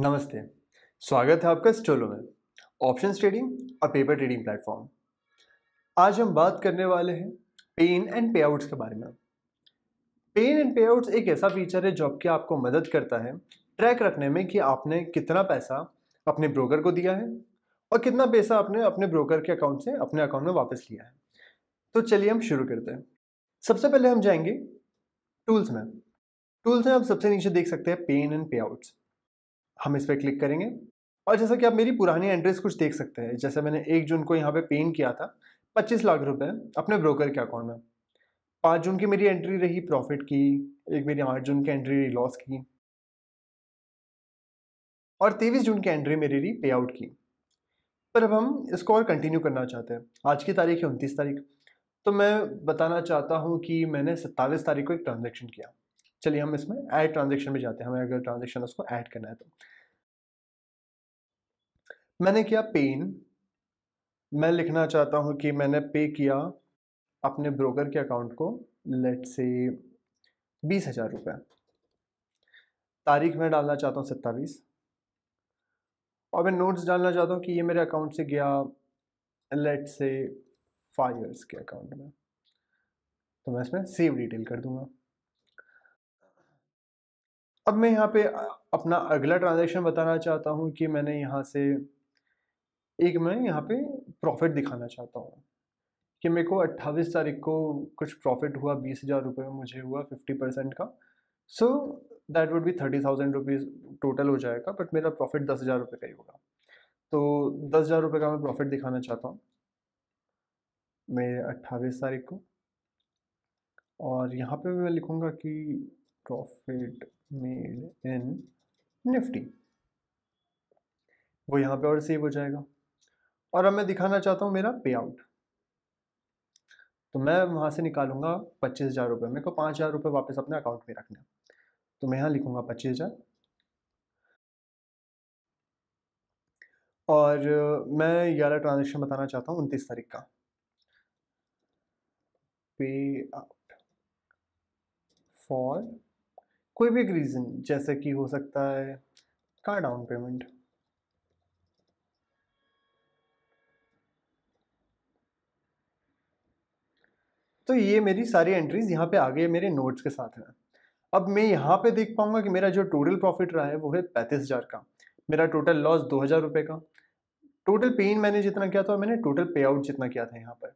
नमस्ते स्वागत है आपका स्टोलो में ऑप्शन ट्रेडिंग और पेपर ट्रेडिंग प्लेटफॉर्म आज हम बात करने वाले हैं पे इन एंड पे आउट्स के बारे में पे इन एंड पे आउट्स एक ऐसा फीचर है जो आपकी आपको मदद करता है ट्रैक रखने में कि आपने कितना पैसा अपने ब्रोकर को दिया है और कितना पैसा आपने अपने ब्रोकर के अकाउंट से अपने अकाउंट में वापस लिया है तो चलिए हम शुरू करते हैं सबसे पहले हम जाएंगे टूल्स में टूल्स में आप सबसे नीचे देख सकते हैं पे इन एंड पे आउट्स हम इस पर क्लिक करेंगे और जैसा कि आप मेरी पुरानी एंट्रीज कुछ देख सकते हैं जैसे मैंने एक जून को यहाँ पे पेन किया था पच्चीस लाख रुपए अपने ब्रोकर के अकाउंट में पाँच जून की मेरी एंट्री रही प्रॉफिट की एक मेरी आठ जून की एंट्री रही लॉस की और तेईस जून की एंट्री मेरी रही पे आउट की पर अब हम इसको और कंटिन्यू करना चाहते हैं आज की तारीख है उनतीस तारीख तो मैं बताना चाहता हूँ कि मैंने सत्ताईस तारीख को एक ट्रांजेक्शन किया चलिए हम इसमें ऐड ट्रांजेक्शन में जाते हैं हमें अगर ट्रांजेक्शन उसको ऐड करना है तो मैंने किया पेन मैं लिखना चाहता हूँ कि मैंने पे किया अपने ब्रोकर के अकाउंट को लेट से बीस हज़ार रुपये तारीख मैं डालना चाहता हूँ सत्ताईस और मैं नोट्स डालना चाहता हूँ कि ये मेरे अकाउंट से गया लेट से फाइव ईयर्स के अकाउंट में तो मैं इसमें सेव डिटेल कर दूंगा अब मैं यहाँ पे अपना अगला ट्रांजेक्शन बताना चाहता हूँ कि मैंने यहाँ से एक मैं यहाँ पे प्रॉफिट दिखाना चाहता हूँ कि मेरे को 28 तारीख को कुछ प्रॉफिट हुआ बीस हज़ार रुपये में मुझे हुआ 50 परसेंट का so that would be thirty thousand rupees total हो जाएगा बट मेरा प्रॉफिट दस हज़ार रुपये का ही होगा तो दस हज़ार रुपये का मैं प्रॉफिट दिखाना चाहता हूँ मैं अट्ठाईस तारीख को और यहाँ पे मैं लिखूँगा कि प्रॉफिट मेड इन निफ्टी वो यहां पे और सेव हो जाएगा और अब मैं दिखाना चाहता हूँ मेरा पे आउट तो मैं वहां से निकालूंगा पच्चीस हज़ार रुपये मेरे को पांच हज़ार रुपये वापस अपने अकाउंट में रखना तो मैं यहाँ लिखूंगा पच्चीस हज़ार और मैं ग्यारह ट्रांजेक्शन बताना चाहता हूँ उनतीस तारीख का पे आउट फॉर कोई भी एक रीज़न जैसे कि हो सकता है का डाउन पेमेंट तो ये मेरी सारी एंट्रीज यहाँ पे आ गई मेरे नोट्स के साथ हैं अब मैं यहाँ पे देख पाऊंगा कि मेरा जो टोटल प्रॉफिट रहा है वो है पैंतीस हज़ार का मेरा टोटल लॉस दो हज़ार रुपये का टोटल पे इन मैंने जितना किया था और मैंने टोटल पे आउट जितना किया था यहाँ पर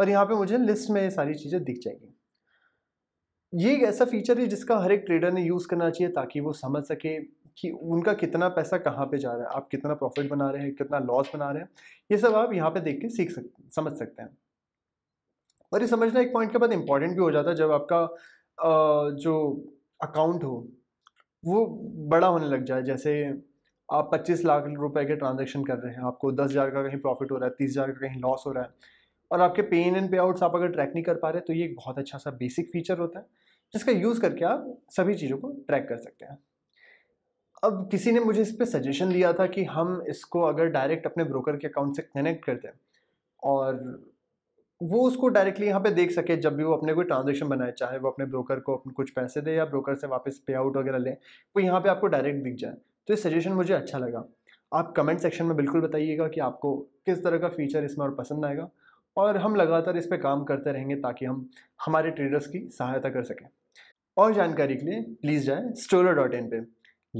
और यहाँ पे मुझे लिस्ट में ये सारी चीज़ें दिख जाएगी ये एक ऐसा फीचर है जिसका हर एक ट्रेडर ने यूज़ करना चाहिए ताकि वो समझ सके कि उनका कितना पैसा कहाँ पे जा रहा है आप कितना प्रॉफिट बना रहे हैं कितना लॉस बना रहे हैं ये सब आप यहाँ पे देख के सीख सकते समझ सकते हैं और ये समझना एक पॉइंट के बाद इंपॉर्टेंट भी हो जाता है जब आपका जो अकाउंट हो वो बड़ा होने लग जाए जैसे आप पच्चीस लाख रुपए के ट्रांजेक्शन कर रहे हैं आपको दस हज़ार का कहीं प्रॉफिट हो रहा है तीस हज़ार का कहीं लॉस हो रहा है और आपके पे इन एंड पे आउट्स आप अगर ट्रैक नहीं कर पा रहे तो ये एक बहुत अच्छा सा बेसिक फीचर होता है जिसका यूज़ करके आप सभी चीज़ों को ट्रैक कर सकते हैं अब किसी ने मुझे इस पर सजेशन दिया था कि हम इसको अगर डायरेक्ट अपने ब्रोकर के अकाउंट से कनेक्ट करते हैं और वो उसको डायरेक्टली यहाँ पे देख सके जब भी वो अपने कोई ट्रांजेक्शन बनाए चाहे वो अपने ब्रोकर को अपने कुछ पैसे दे या ब्रोकर से वापस पे आउट वगैरह लें वो यहाँ पे आपको डायरेक्ट दिख जाए तो ये सजेशन मुझे अच्छा लगा आप कमेंट सेक्शन में बिल्कुल बताइएगा कि आपको किस तरह का फीचर इसमें और पसंद आएगा और हम लगातार इस पर काम करते रहेंगे ताकि हम हमारे ट्रेडर्स की सहायता कर सकें और जानकारी के लिए प्लीज़ जाएँ स्टोलो डॉट इन पर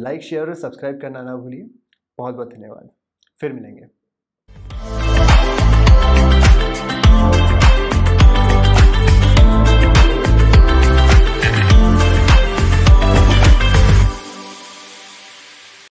लाइक शेयर और सब्सक्राइब करना ना भूलिए बहुत बहुत धन्यवाद फिर मिलेंगे